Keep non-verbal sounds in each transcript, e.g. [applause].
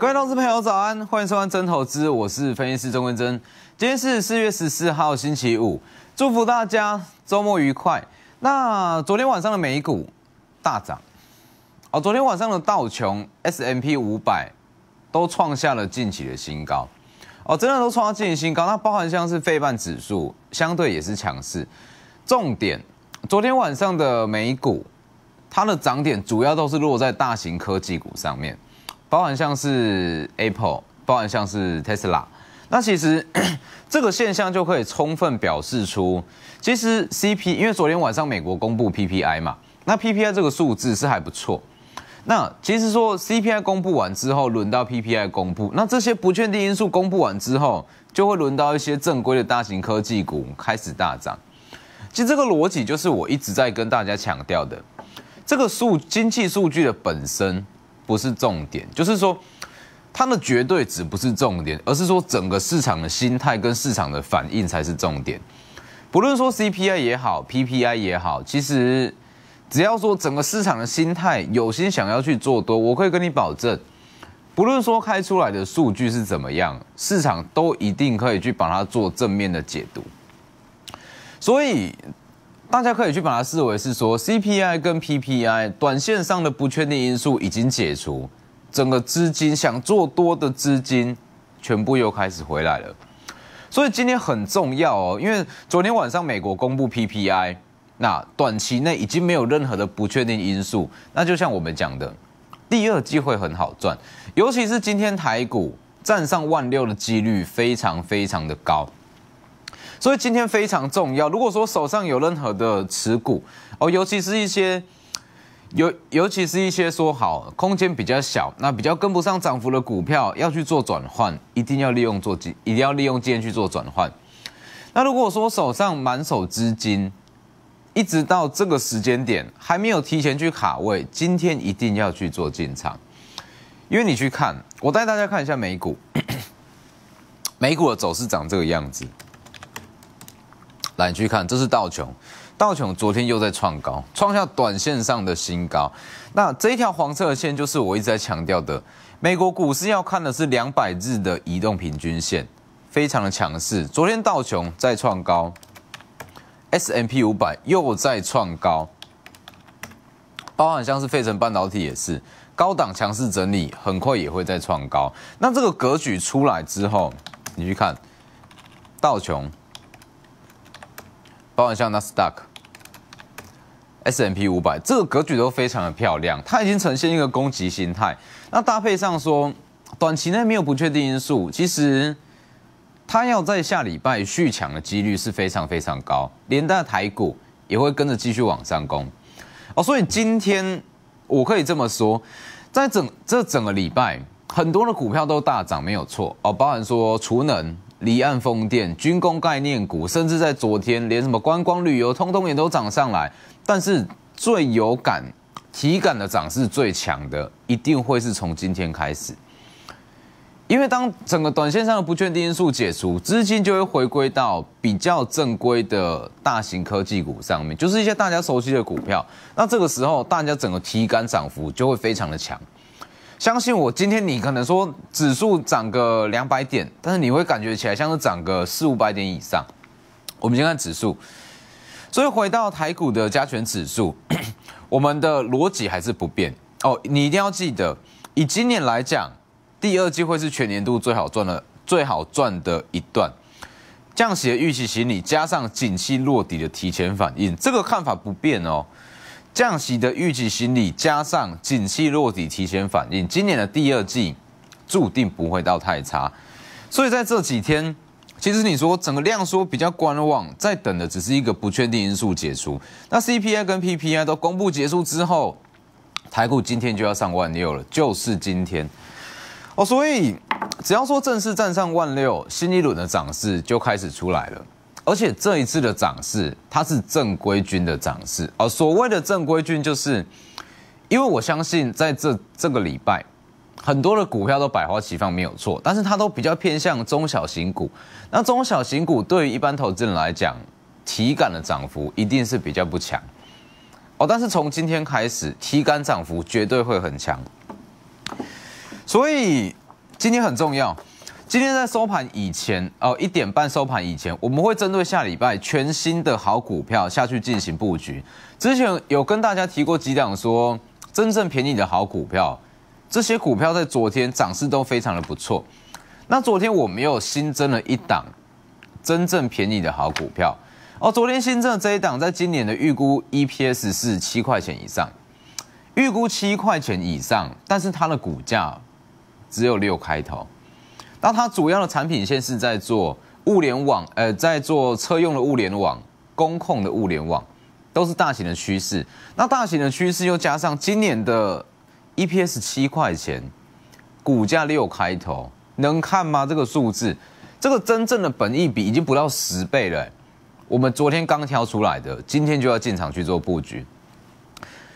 各位投事朋友，早安！欢迎收看《真投资》，我是分析师钟文珍。今天是四月十四号，星期五。祝福大家周末愉快。那昨天晚上的美股大涨，哦，昨天晚上的道琼 s m p 五百都创下了近期的新高。哦，真的都创下近期新高。那包含像是费半指数，相对也是强势。重点，昨天晚上的美股，它的涨点主要都是落在大型科技股上面。包含像是 Apple，包含像是 Tesla，那其实 [clears throat] 这个现象就可以充分表示出，其实 C P，因为昨天晚上美国公布 P P I 嘛，那 P P I 这个数字是还不错。那其实说 C P I 公布完之后，轮到 P P I 公布，那这些不确定因素公布完之后，就会轮到一些正规的大型科技股开始大涨。其实这个逻辑就是我一直在跟大家强调的，这个数经济数据的本身。不是重点，就是说，它的绝对值不是重点，而是说整个市场的心态跟市场的反应才是重点。不论说 CPI 也好，PPI 也好，其实只要说整个市场的心态有心想要去做多，我可以跟你保证，不论说开出来的数据是怎么样，市场都一定可以去把它做正面的解读。所以。大家可以去把它视为是说 CPI 跟 PPI 短线上的不确定因素已经解除，整个资金想做多的资金全部又开始回来了，所以今天很重要哦，因为昨天晚上美国公布 PPI，那短期内已经没有任何的不确定因素，那就像我们讲的，第二机会很好赚，尤其是今天台股站上万六的几率非常非常的高。所以今天非常重要。如果说手上有任何的持股哦，尤其是一些，尤尤其是一些说好空间比较小，那比较跟不上涨幅的股票，要去做转换，一定要利用做一定要利用今天去做转换。那如果说手上满手资金，一直到这个时间点还没有提前去卡位，今天一定要去做进场。因为你去看，我带大家看一下美股，[coughs] 美股的走势长这个样子。来去看，这是道琼，道琼昨天又在创高，创下短线上的新高。那这一条黄色的线就是我一直在强调的，美国股市要看的是两百日的移动平均线，非常的强势。昨天道琼再创高，S M P 五百又在创高，包含像是费城半导体也是高档强势整理，很快也会再创高。那这个格局出来之后，你去看道琼。包含像 Nasdaq、S M P 五百，这个格局都非常的漂亮，它已经呈现一个攻击心态。那搭配上说，短期内没有不确定因素，其实它要在下礼拜续强的几率是非常非常高，连带台股也会跟着继续往上攻。哦，所以今天我可以这么说，在整这整个礼拜，很多的股票都大涨，没有错哦，包含说储能。离岸风电、军工概念股，甚至在昨天，连什么观光旅游，通通也都涨上来。但是最有感、体感的涨势最强的，一定会是从今天开始，因为当整个短线上的不确定因素解除，资金就会回归到比较正规的大型科技股上面，就是一些大家熟悉的股票。那这个时候，大家整个体感涨幅就会非常的强。相信我，今天你可能说指数涨个两百点，但是你会感觉起来像是涨个四五百点以上。我们先看指数，所以回到台股的加权指数，[coughs] 我们的逻辑还是不变哦。你一定要记得，以今年来讲，第二季会是全年度最好赚的、最好赚的一段。降息的预期心理加上景气落底的提前反应，这个看法不变哦。降息的预期心理，加上景气落地提前反应，今年的第二季注定不会到太差。所以在这几天，其实你说整个量缩比较观望，在等的只是一个不确定因素解除。那 CPI 跟 PPI 都公布结束之后，台股今天就要上万六了，就是今天哦。所以只要说正式站上万六，新一轮的涨势就开始出来了。而且这一次的涨势，它是正规军的涨势哦。所谓的正规军，就是因为我相信，在这这个礼拜，很多的股票都百花齐放，没有错。但是它都比较偏向中小型股。那中小型股对于一般投资人来讲，体感的涨幅一定是比较不强哦。但是从今天开始，体感涨幅绝对会很强。所以今天很重要。今天在收盘以前，哦，一点半收盘以前，我们会针对下礼拜全新的好股票下去进行布局。之前有跟大家提过几档，说真正便宜的好股票，这些股票在昨天涨势都非常的不错。那昨天我们又新增了一档真正便宜的好股票，哦，昨天新增的这一档在今年的预估 EPS 是七块钱以上，预估七块钱以上，但是它的股价只有六开头。那它主要的产品线是在做物联网，呃，在做车用的物联网、工控的物联网，都是大型的趋势。那大型的趋势又加上今年的 EPS 七块钱，股价六开头，能看吗？这个数字，这个真正的本益比已经不到十倍了。我们昨天刚挑出来的，今天就要进场去做布局。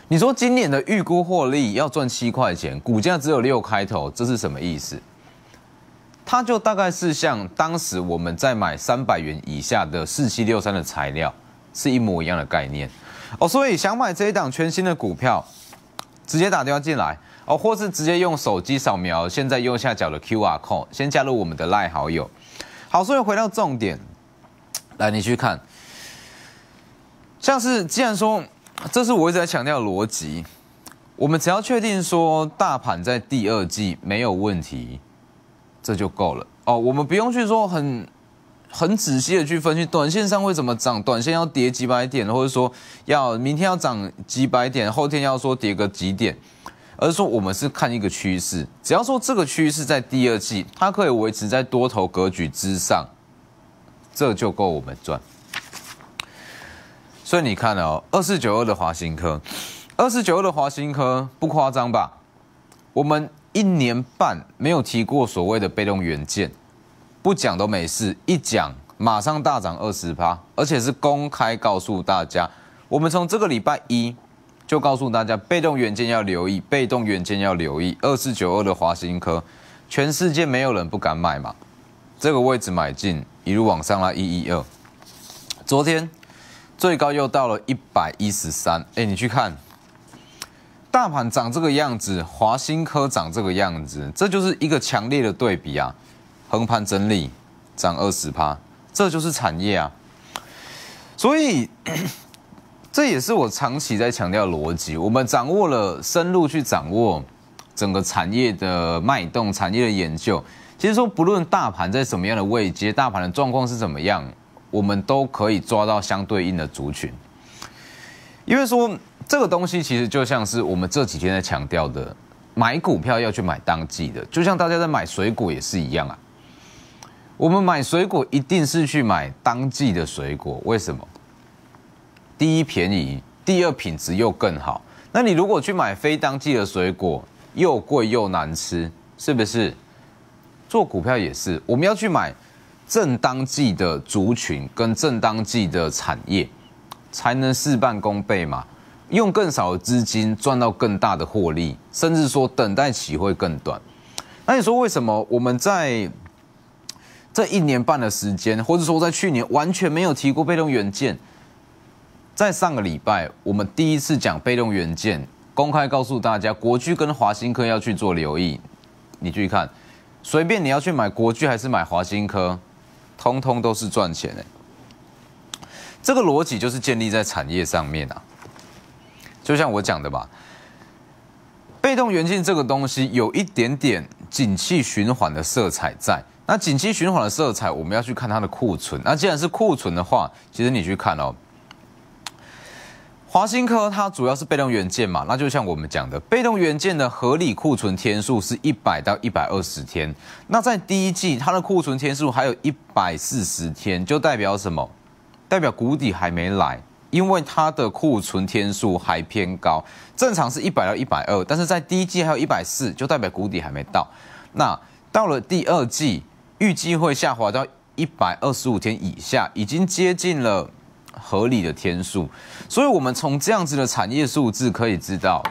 你说今年的预估获利要赚七块钱，股价只有六开头，这是什么意思？它就大概是像当时我们在买三百元以下的四七六三的材料，是一模一样的概念哦。所以想买这一档全新的股票，直接打电话进来哦，或是直接用手机扫描现在右下角的 QR code，先加入我们的赖好友。好，所以回到重点，来你去看，像是既然说这是我一直在强调逻辑，我们只要确定说大盘在第二季没有问题。这就够了哦，我们不用去说很很仔细的去分析，短线上会怎么涨，短线要跌几百点，或者说要明天要涨几百点，后天要说跌个几点，而是说我们是看一个趋势，只要说这个趋势在第二季它可以维持在多头格局之上，这就够我们赚。所以你看哦，二四九二的华新科，二四九二的华新科不夸张吧？我们。一年半没有提过所谓的被动元件，不讲都没事，一讲马上大涨二十趴，而且是公开告诉大家，我们从这个礼拜一就告诉大家，被动元件要留意，被动元件要留意，二四九二的华新科，全世界没有人不敢买嘛，这个位置买进一路往上拉一一二，昨天最高又到了一百一十三，哎，你去看。大盘长这个样子，华新科长这个样子，这就是一个强烈的对比啊！横盘整理，涨二十趴，这就是产业啊！所以，[clears throat] 这也是我长期在强调逻辑。我们掌握了深入去掌握整个产业的脉动，产业的研究。其实说，不论大盘在什么样的位置，大盘的状况是怎么样，我们都可以抓到相对应的族群，因为说。这个东西其实就像是我们这几天在强调的，买股票要去买当季的，就像大家在买水果也是一样啊。我们买水果一定是去买当季的水果，为什么？第一便宜，第二品质又更好。那你如果去买非当季的水果，又贵又难吃，是不是？做股票也是，我们要去买正当季的族群跟正当季的产业，才能事半功倍嘛。用更少的资金赚到更大的获利，甚至说等待期会更短。那你说为什么我们在这一年半的时间，或者说在去年完全没有提过被动元件？在上个礼拜，我们第一次讲被动元件，公开告诉大家国巨跟华新科要去做留意。你注意看，随便你要去买国巨还是买华新科，通通都是赚钱的。这个逻辑就是建立在产业上面啊。就像我讲的吧，被动元件这个东西有一点点景气循环的色彩在。那景气循环的色彩，我们要去看它的库存。那既然是库存的话，其实你去看哦，华新科它主要是被动元件嘛。那就像我们讲的，被动元件的合理库存天数是一百到一百二十天。那在第一季它的库存天数还有一百四十天，就代表什么？代表谷底还没来。因为它的库存天数还偏高，正常是一百到一百二，但是在第一季还有一百四，就代表谷底还没到。那到了第二季，预计会下滑到一百二十五天以下，已经接近了合理的天数。所以我们从这样子的产业数字可以知道，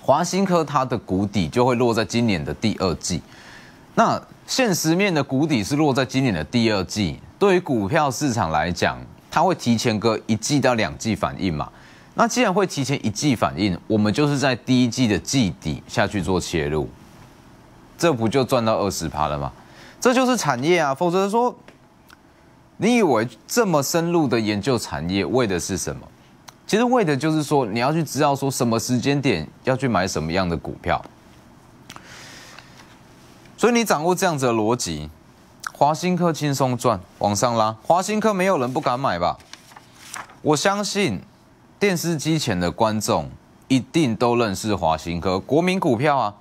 华新科它的谷底就会落在今年的第二季。那现实面的谷底是落在今年的第二季，对于股票市场来讲。它会提前个一季到两季反应嘛？那既然会提前一季反应，我们就是在第一季的季底下去做切入，这不就赚到二十趴了吗？这就是产业啊！否则说，你以为这么深入的研究产业为的是什么？其实为的就是说你要去知道说什么时间点要去买什么样的股票，所以你掌握这样子的逻辑。华新科轻松赚，往上拉。华新科没有人不敢买吧？我相信，电视机前的观众一定都认识华新科，国民股票啊。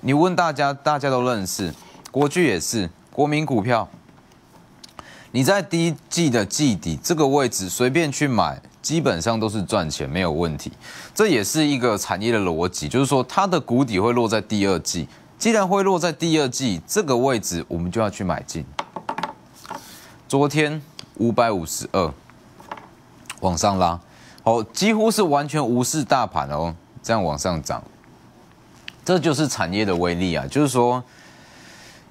你问大家，大家都认识，国巨也是国民股票。你在第一季的季底这个位置随便去买，基本上都是赚钱没有问题。这也是一个产业的逻辑，就是说它的谷底会落在第二季。既然会落在第二季这个位置，我们就要去买进。昨天五百五十二往上拉，哦，几乎是完全无视大盘哦，这样往上涨，这就是产业的威力啊！就是说，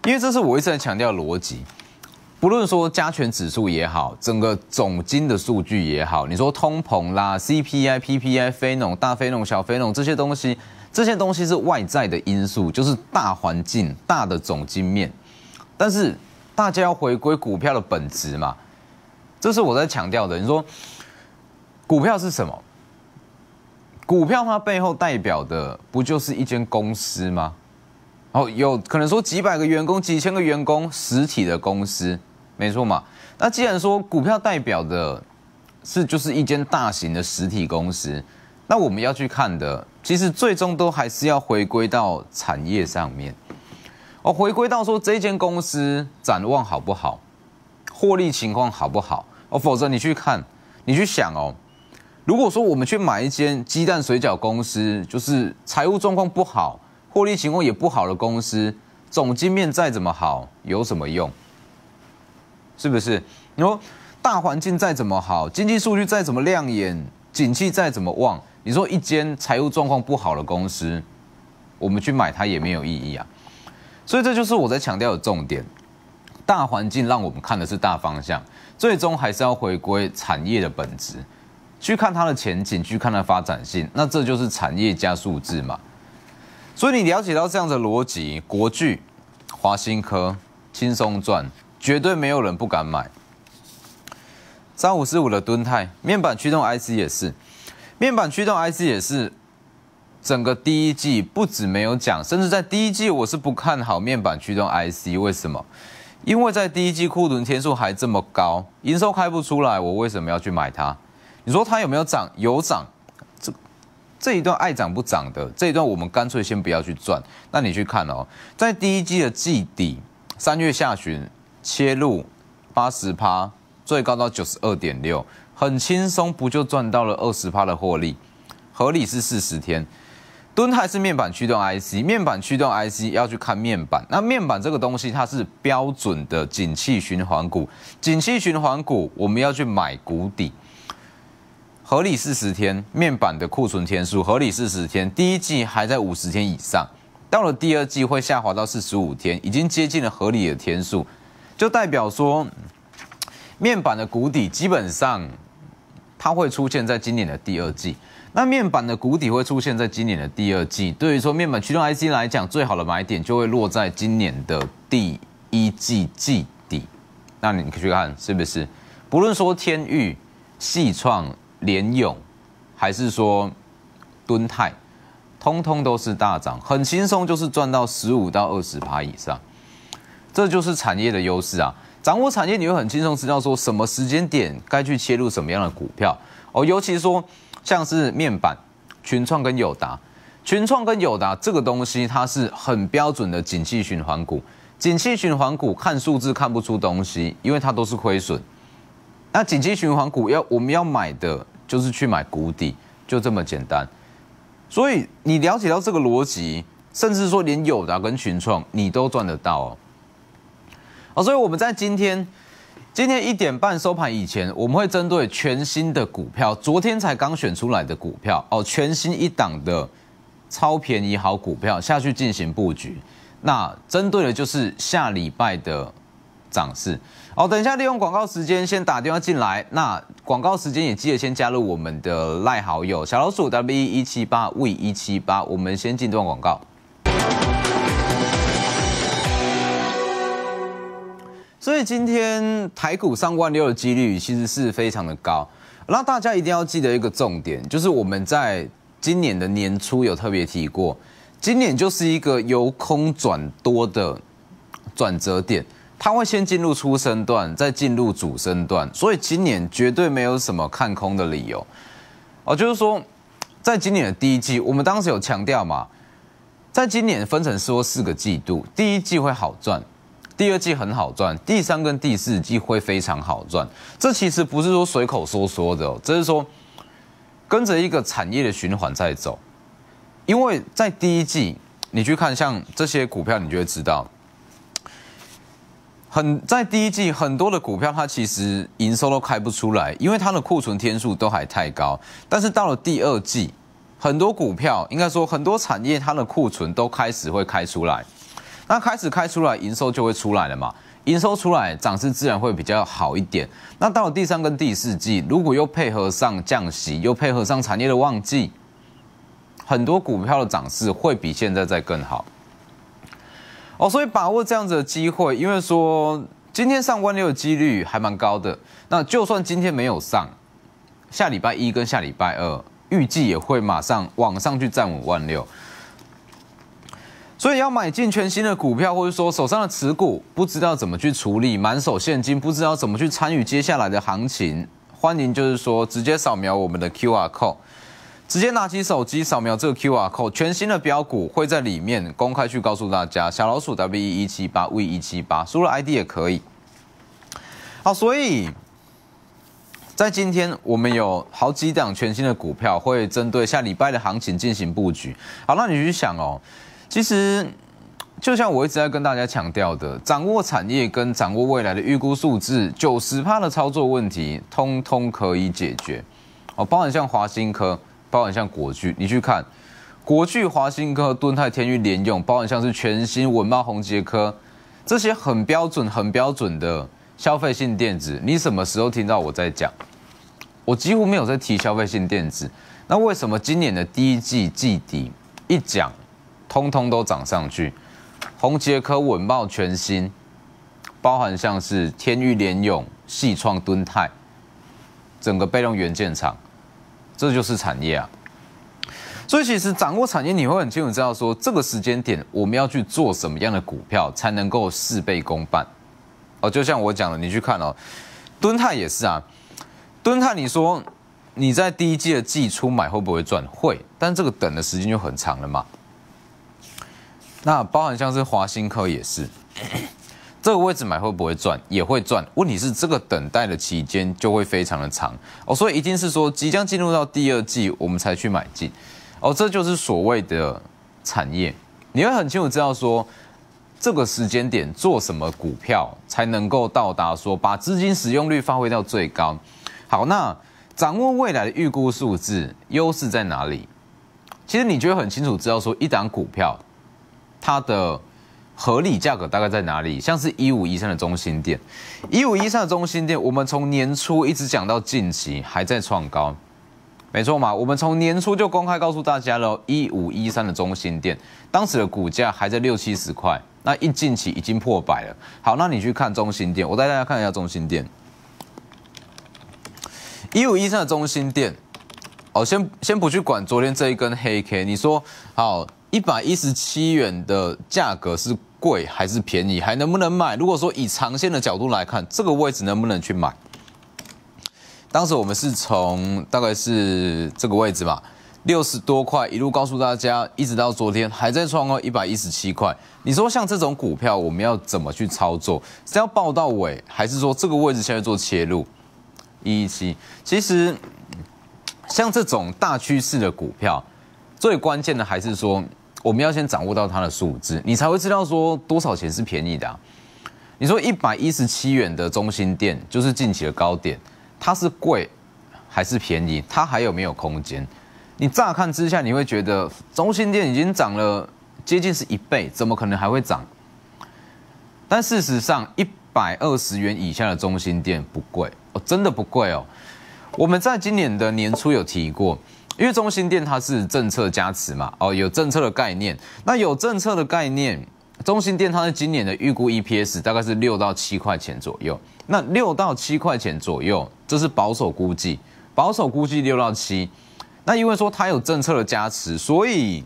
因为这是我一直在强调逻辑，不论说加权指数也好，整个总金的数据也好，你说通膨啦、CPI、PPI、非农、大非农、小非农这些东西。这些东西是外在的因素，就是大环境、大的总经面。但是，大家要回归股票的本质嘛，这是我在强调的。你说，股票是什么？股票它背后代表的不就是一间公司吗？哦，有可能说几百个员工、几千个员工，实体的公司，没错嘛。那既然说股票代表的是就是一间大型的实体公司，那我们要去看的。其实最终都还是要回归到产业上面，哦，回归到说这间公司展望好不好，获利情况好不好，哦，否则你去看，你去想哦，如果说我们去买一间鸡蛋水饺公司，就是财务状况不好，获利情况也不好的公司，总经面再怎么好有什么用？是不是？你说大环境再怎么好，经济数据再怎么亮眼，景气再怎么旺？你说一间财务状况不好的公司，我们去买它也没有意义啊。所以这就是我在强调的重点。大环境让我们看的是大方向，最终还是要回归产业的本质，去看它的前景，去看它发展性。那这就是产业加数字嘛。所以你了解到这样的逻辑，国巨、华新科、轻松赚，绝对没有人不敢买。三五四五的敦泰面板驱动 IC 也是。面板驱动 IC 也是整个第一季不止没有讲，甚至在第一季我是不看好面板驱动 IC，为什么？因为在第一季库存天数还这么高，营收开不出来，我为什么要去买它？你说它有没有涨？有涨，这这一段爱涨不涨的这一段，我们干脆先不要去赚。那你去看哦，在第一季的季底三月下旬切入八十趴，最高到九十二点六。很轻松，不就赚到了二十趴的获利？合理是四十天，吨还是面板驱动 IC？面板驱动 IC 要去看面板。那面板这个东西，它是标准的景气循环股。景气循环股我们要去买谷底，合理四十天，面板的库存天数合理四十天。第一季还在五十天以上，到了第二季会下滑到四十五天，已经接近了合理的天数，就代表说面板的谷底基本上。它会出现在今年的第二季，那面板的谷底会出现在今年的第二季。对于说面板驱动 IC 来讲，最好的买点就会落在今年的第一季季底。那你去看，是不是？不论说天域、系创、联勇，还是说敦泰，通通都是大涨，很轻松就是赚到十五到二十趴以上。这就是产业的优势啊！港股产业你会很轻松知道说什么时间点该去切入什么样的股票哦，尤其说像是面板、群创跟友达，群创跟友达这个东西它是很标准的景气循环股，景气循环股看数字看不出东西，因为它都是亏损。那景气循环股要我们要买的就是去买谷底，就这么简单。所以你了解到这个逻辑，甚至说连友达跟群创你都赚得到哦。哦，所以我们在今天，今天一点半收盘以前，我们会针对全新的股票，昨天才刚选出来的股票，哦，全新一档的超便宜好股票下去进行布局。那针对的就是下礼拜的涨势。哦，等一下利用广告时间先打电话进来，那广告时间也记得先加入我们的赖好友小老鼠 W 一七八 V 一七八，我们先进段广告。所以今天台股上万六的几率其实是非常的高，那大家一定要记得一个重点，就是我们在今年的年初有特别提过，今年就是一个由空转多的转折点，它会先进入初升段，再进入主升段，所以今年绝对没有什么看空的理由哦。就是说，在今年的第一季，我们当时有强调嘛，在今年分成说四个季度，第一季会好赚。第二季很好赚，第三跟第四季会非常好赚。这其实不是说随口说说的，只是说跟着一个产业的循环在走。因为在第一季，你去看像这些股票，你就会知道，很在第一季很多的股票它其实营收都开不出来，因为它的库存天数都还太高。但是到了第二季，很多股票应该说很多产业它的库存都开始会开出来。那开始开出来，营收就会出来了嘛？营收出来，涨势自然会比较好一点。那到了第三跟第四季，如果又配合上降息，又配合上产业的旺季，很多股票的涨势会比现在再更好。哦，所以把握这样子的机会，因为说今天上万六的几率还蛮高的。那就算今天没有上，下礼拜一跟下礼拜二预计也会马上往上去站五万六。所以要买进全新的股票，或者说手上的持股不知道怎么去处理，满手现金不知道怎么去参与接下来的行情，欢迎就是说直接扫描我们的 Q R code，直接拿起手机扫描这个 Q R code，全新的标股会在里面公开去告诉大家，小老鼠 W 一七八 V 一七八，输入 ID 也可以。好，所以在今天我们有好几档全新的股票，会针对下礼拜的行情进行布局。好，那你去想哦。其实，就像我一直在跟大家强调的，掌握产业跟掌握未来的预估数字，九十趴的操作问题，通通可以解决。哦，包含像华新科，包含像国巨，你去看，国巨、华新科、敦泰、天域、联用，包含像是全新文茂、宏杰科，这些很标准、很标准的消费性电子，你什么时候听到我在讲？我几乎没有在提消费性电子。那为什么今年的第一季季底一讲？通通都涨上去，宏杰科稳茂全新，包含像是天域联勇、细创敦泰，整个备用元件厂，这就是产业啊。所以其实掌握产业，你会很清楚知道说，这个时间点我们要去做什么样的股票才能够事倍功半。哦，就像我讲了，你去看哦，敦泰也是啊，敦泰你说你在第一季的季初买会不会赚？会，但这个等的时间就很长了嘛。那包含像是华兴科也是，[coughs] 这个位置买会不会赚？也会赚。问题是这个等待的期间就会非常的长哦，所以一定是说即将进入到第二季，我们才去买进哦。这就是所谓的产业，你会很清楚知道说，这个时间点做什么股票才能够到达说把资金使用率发挥到最高。好，那掌握未来的预估数字优势在哪里？其实你就会很清楚知道说一档股票。它的合理价格大概在哪里？像是“一五一三”的中心店，一五一三”的中心店，我们从年初一直讲到近期还在创高，没错嘛？我们从年初就公开告诉大家喽，“一五一三”的中心店，当时的股价还在六七十块，那一近期已经破百了。好，那你去看中心店，我带大家看一下中心店，一五一三”的中心店。哦，先先不去管昨天这一根黑 K，你说好。一百一十七元的价格是贵还是便宜？还能不能买？如果说以长线的角度来看，这个位置能不能去买？当时我们是从大概是这个位置吧，六十多块一路告诉大家，一直到昨天还在创个一百一十七块。你说像这种股票，我们要怎么去操作？是要报到尾，还是说这个位置现在做切入？一一七其实像这种大趋势的股票，最关键的还是说。我们要先掌握到它的数字，你才会知道说多少钱是便宜的。你说一百一十七元的中心店就是近期的高点，它是贵还是便宜？它还有没有空间？你乍看之下你会觉得中心店已经涨了接近是一倍，怎么可能还会涨？但事实上，一百二十元以下的中心店不贵哦，真的不贵哦。我们在今年的年初有提过。因为中心店它是政策加持嘛，哦，有政策的概念。那有政策的概念，中心店它的今年的预估 EPS 大概是六到七块钱左右。那六到七块钱左右，这是保守估计，保守估计六到七。那因为说它有政策的加持，所以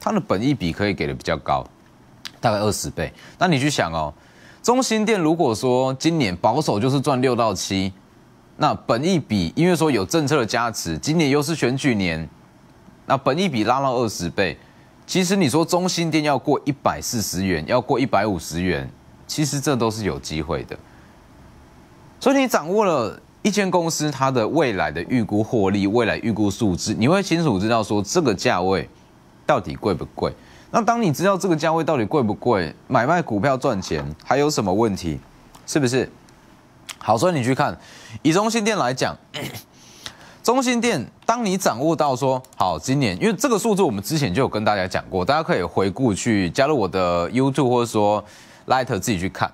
它的本益比可以给的比较高，大概二十倍。那你去想哦，中心店如果说今年保守就是赚六到七。那本一笔，因为说有政策的加持，今年又是选举年，那本一笔拉到二十倍，其实你说中心店要过一百四十元，要过一百五十元，其实这都是有机会的。所以你掌握了一间公司它的未来的预估获利，未来预估数字，你会清楚知道说这个价位到底贵不贵。那当你知道这个价位到底贵不贵，买卖股票赚钱还有什么问题？是不是？好，所以你去看以中心店来讲，[coughs] 中心店，当你掌握到说，好，今年因为这个数字我们之前就有跟大家讲过，大家可以回顾去加入我的 YouTube 或者说 Light 自己去看，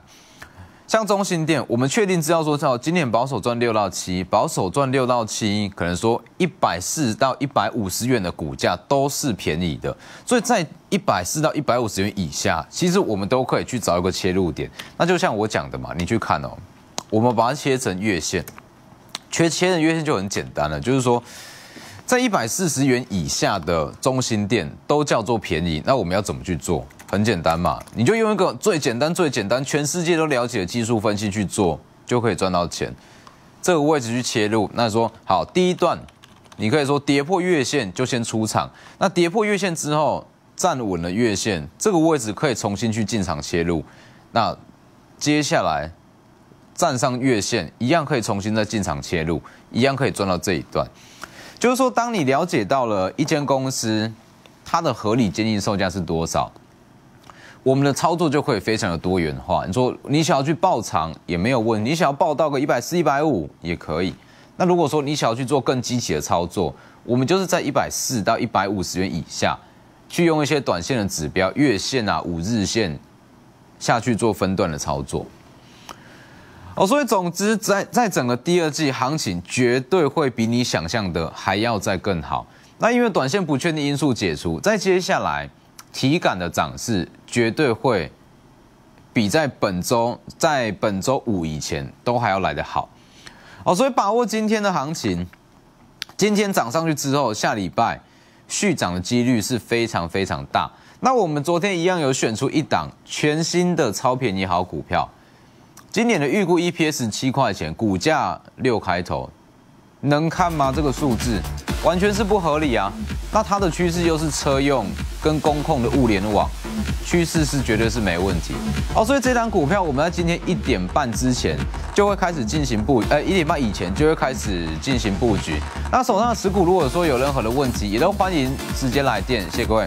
像中心店，我们确定知道说，哦，今年保守赚六到七，保守赚六到七，可能说一百四到一百五十元的股价都是便宜的，所以在一百四到一百五十元以下，其实我们都可以去找一个切入点。那就像我讲的嘛，你去看哦。我们把它切成月线，切切的月线就很简单了，就是说，在一百四十元以下的中心店都叫做便宜。那我们要怎么去做？很简单嘛，你就用一个最简单、最简单、全世界都了解的技术分析去做，就可以赚到钱。这个位置去切入，那说好第一段，你可以说跌破月线就先出场。那跌破月线之后站稳了月线这个位置，可以重新去进场切入。那接下来。站上月线一样可以重新再进场切入，一样可以赚到这一段。就是说，当你了解到了一间公司，它的合理接近售价是多少，我们的操作就会非常的多元化。你说你想要去爆长也没有问题，你想要爆到个一百四、一百五也可以。那如果说你想要去做更积极的操作，我们就是在一百四到一百五十元以下，去用一些短线的指标、月线啊、五日线下去做分段的操作。哦，所以总之，在在整个第二季行情绝对会比你想象的还要再更好。那因为短线不确定因素解除，在接下来体感的涨势绝对会比在本周在本周五以前都还要来的好。哦，所以把握今天的行情，今天涨上去之后，下礼拜续涨的几率是非常非常大。那我们昨天一样有选出一档全新的超便宜好股票。今年的预估 EPS 七块钱，股价六开头，能看吗？这个数字完全是不合理啊！那它的趋势又是车用跟工控的物联网趋势是绝对是没问题哦，所以这张股票我们在今天一点半之前就会开始进行布，呃，一点半以前就会开始进行布局。那手上的持股如果说有任何的问题，也都欢迎直接来电，谢谢各位。